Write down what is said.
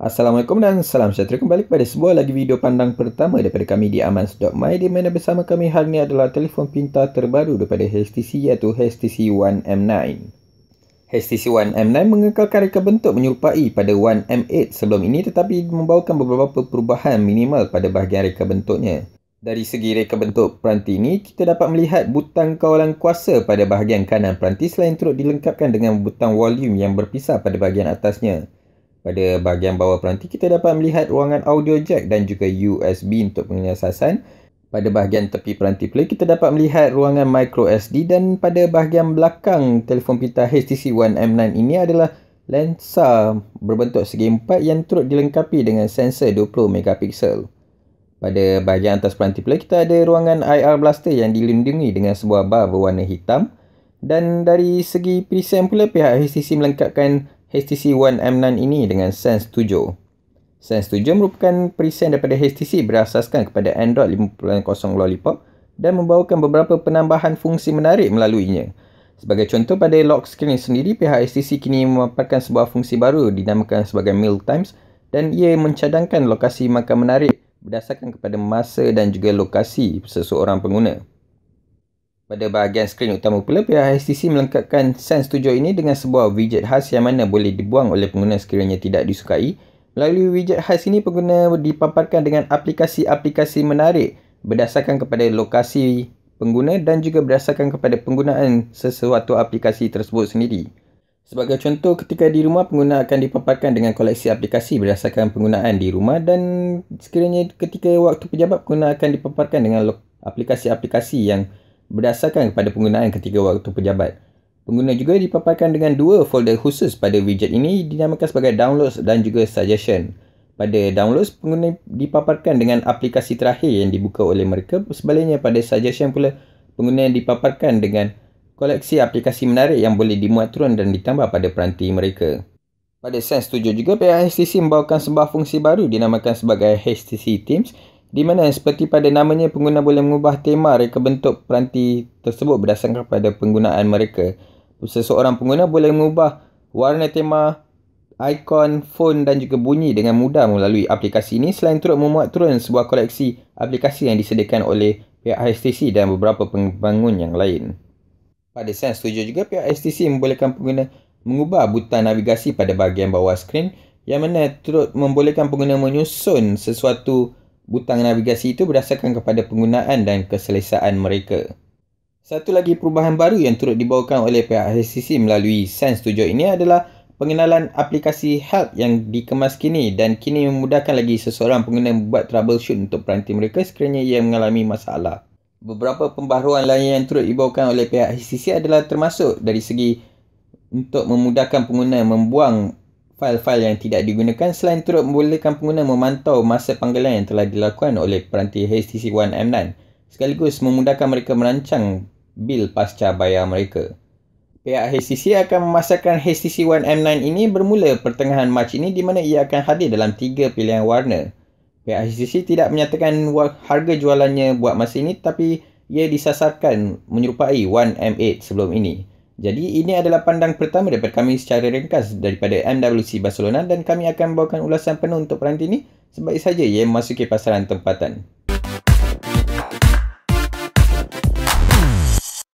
Assalamualaikum dan salam sejahtera kembali kepada sebuah lagi video pandang pertama daripada kami di amans.my di mana bersama kami hari ini adalah telefon pintar terbaru daripada HTC iaitu HTC One M9. HTC One M9 mengekalkan reka bentuk menyerupai pada One M8 sebelum ini tetapi membawakan beberapa perubahan minimal pada bahagian reka bentuknya. Dari segi reka bentuk peranti ini, kita dapat melihat butang kawalan kuasa pada bahagian kanan peranti selain turut dilengkapkan dengan butang volume yang berpisah pada bahagian atasnya. Pada bahagian bawah peranti, kita dapat melihat ruangan audio jack dan juga USB untuk penyiasasan. Pada bahagian tepi peranti pula, kita dapat melihat ruangan micro SD dan pada bahagian belakang telefon pintar HTC One M9 ini adalah lensa berbentuk segi empat yang turut dilengkapi dengan sensor 20 megapiksel. Pada bahagian atas peranti pula, kita ada ruangan IR blaster yang dilindungi dengan sebuah bar berwarna hitam. Dan dari segi perisian pula, pihak HTC melengkapkan HTC One M9 ini dengan Sense 7. Sense 7 merupakan perisian daripada HTC berasaskan kepada Android 5.0 Lollipop dan membawakan beberapa penambahan fungsi menarik melaluinya. Sebagai contoh pada lock screen sendiri, pihak HTC kini memaparkan sebuah fungsi baru dinamakan sebagai Meal Times dan ia mencadangkan lokasi makan menarik berdasarkan kepada masa dan juga lokasi seseorang pengguna. Pada bahagian skrin utama pula, pihak HTC melengkapkan Sense 7 ini dengan sebuah widget khas yang mana boleh dibuang oleh pengguna sekiranya tidak disukai. Melalui widget khas ini, pengguna dipaparkan dengan aplikasi-aplikasi menarik berdasarkan kepada lokasi pengguna dan juga berdasarkan kepada penggunaan sesuatu aplikasi tersebut sendiri. Sebagai contoh, ketika di rumah, pengguna akan dipaparkan dengan koleksi aplikasi berdasarkan penggunaan di rumah dan sekiranya ketika waktu pejabat, pengguna akan dipaparkan dengan aplikasi-aplikasi yang berdasarkan kepada penggunaan ketika waktu pejabat. Pengguna juga dipaparkan dengan dua folder khusus pada widget ini dinamakan sebagai Downloads dan juga Suggestion. Pada Downloads, pengguna dipaparkan dengan aplikasi terakhir yang dibuka oleh mereka. Sebaliknya pada Suggestion pula, pengguna dipaparkan dengan koleksi aplikasi menarik yang boleh dimuat turun dan ditambah pada peranti mereka. Pada Sense 7 juga, pihak HTC membawakan sebuah fungsi baru dinamakan sebagai HTC Teams di mana seperti pada namanya pengguna boleh mengubah tema reka bentuk peranti tersebut berdasarkan pada penggunaan mereka. Seseorang pengguna boleh mengubah warna tema, ikon, fon dan juga bunyi dengan mudah melalui aplikasi ini selain turut memuat turun sebuah koleksi aplikasi yang disediakan oleh pihak HTC dan beberapa pembangun yang lain. Pada saya setuju juga pihak HTC membolehkan pengguna mengubah butang navigasi pada bahagian bawah skrin yang mana turut membolehkan pengguna menyusun sesuatu aplikasi butang navigasi itu berdasarkan kepada penggunaan dan keselesaan mereka. Satu lagi perubahan baru yang turut dibawakan oleh pihak HCC melalui Sense 7 ini adalah pengenalan aplikasi Help yang dikemas kini dan kini memudahkan lagi seseorang pengguna membuat troubleshoot untuk peranti mereka sekiranya ia mengalami masalah. Beberapa pembaharuan lain yang turut dibawakan oleh pihak HCC adalah termasuk dari segi untuk memudahkan pengguna membuang fail-fail yang tidak digunakan selain turut membolehkan pengguna memantau masa panggilan yang telah dilakukan oleh peranti HTC One M9 sekaligus memudahkan mereka merancang bil pasca bayar mereka. Pihak HTC akan memasarkan HTC One M9 ini bermula pertengahan Mac ini di mana ia akan hadir dalam tiga pilihan warna. Pihak HTC tidak menyatakan harga jualannya buat masa ini tapi ia disasarkan menyerupai One M8 sebelum ini. Jadi ini adalah pandang pertama daripada kami secara ringkas daripada MWC Barcelona dan kami akan bawakan ulasan penuh untuk peranti ini sebaik saja ia memasuki pasaran tempatan.